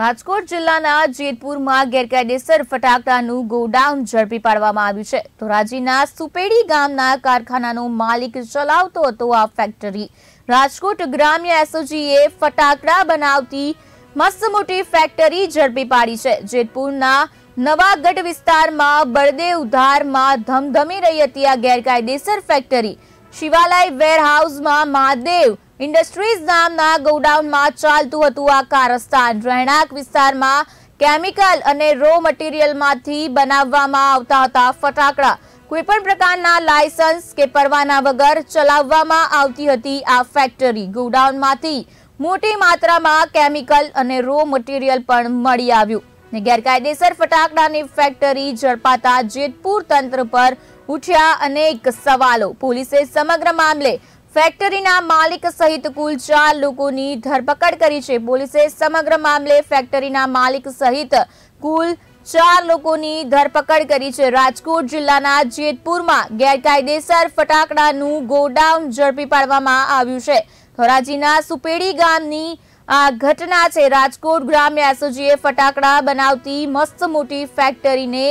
રાજકોટ જિલ્લાના જેતપુરમાં ગેરકાયદેસર ફટાકડાનું ગોડાઉન ઝડપી પાડવામાં આવ્યું છે ધોરાજીના સુપેડી ગામના કારખાનાનો માલિક ચલાવતો હતો આ ફેક્ટરી રાજકોટ ગ્રામ્ય એસઓજીએ ફટાકડા બનાવતી મસ્ત મોટી ફેક્ટરી ઝડપી પાડી છે જેતપુરના નવાગઢ વિસ્તારમાં બળદે ઉધારમાં ધમધમી રહી હતી આ ગેરકાયદેસર ફેક્ટરી શિવાલય વેરહાઉસમાં મહાદેવ ઇન્ડસ્ટ્રીઝ નામના ગોડાઉનમાં ચાલતું હતું આ કારસ્તાન રહેણાંક વિસ્તારમાં કેમિકલ અને રો મટીરિયલમાંથી બનાવવામાં આવતા હતા ફટાકડા કોઈપણ પ્રકારના લાયસન્સ કે પરવાના વગર ચલાવવામાં આવતી હતી આ ફેક્ટરી ગોડાઉનમાંથી મોટી માત્રામાં કેમિકલ અને રો મટીરિયલ પણ મળી આવ્યું ને ગેરકાયદેસર ફટાકડાની ફેક્ટરી ઝડપાતા જેતપુર તંત્ર પર ઉઠ્યા અનેક સવાલો પોલીસે સમગ્ર મામલે ફેક્ટરીના માલિક સહિત કુલ ચાર લોકોની ધરપકડ કરી છે પોલીસે સમગ્ર મામલે ફેક્ટરીના માલિક સહિત કુલ ચાર લોકોની ધરપકડ કરી છે રાજકોટ જિલ્લાના જેતપુરમાં ગેરકાયદેસર ફટાકડાનું ગોડાઉન ઝડપી પાડવામાં આવ્યું છે ધોરાજીના સુપેડી ગામની આ ઘટના છે રાજકોટ ગ્રામ્ય એસઓજીએ ફટાકડા બનાવતી મસ્ત મોટી ફેક્ટરીને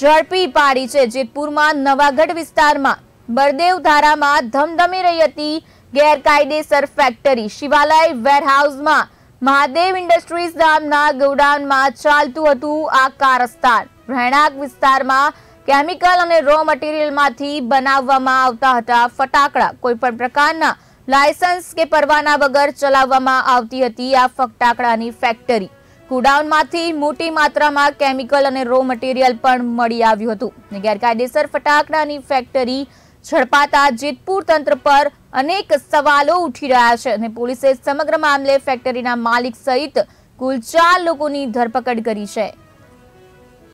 ઝડપી પાડી છે જેતપુરમાં નવાગઢ વિસ્તારમાં બરદેવધારામાં ધમધમી રહી હતી ગેરકાયદેસર ફેક્ટરી શિવાલય વેરહાઉસમાં મહાદેવ ઇન્ડસ્ટ્રીઝ નામના ગોડાઉનમાં ચાલતું હતું આ કારસ્તાન રહેણાંક વિસ્તારમાં કેમિકલ અને રો મટીરિયલમાંથી બનાવવામાં આવતા હતા ફટાકડા કોઈપણ પ્રકારના લાયસન્સ કે પરવાના વગર ચલાવવામાં આવતી હતી આ ફટાકડાની ફેક્ટરી ગોડાઉનમાંથી મોટી માત્રામાં કેમિકલ અને રો મટીરીયલ પણ મળી આવ્યું હતું ગેરકાયદેસર ફટાકડાની ફેક્ટરી ઝડપાતા જેતપુર તંત્ર પર અનેક સવાલો ઉઠી રહ્યા છે અને પોલીસે સમગ્ર મામલે ફેક્ટરીના માલિક સહિત કુલ ચાર લોકોની ધરપકડ કરી છે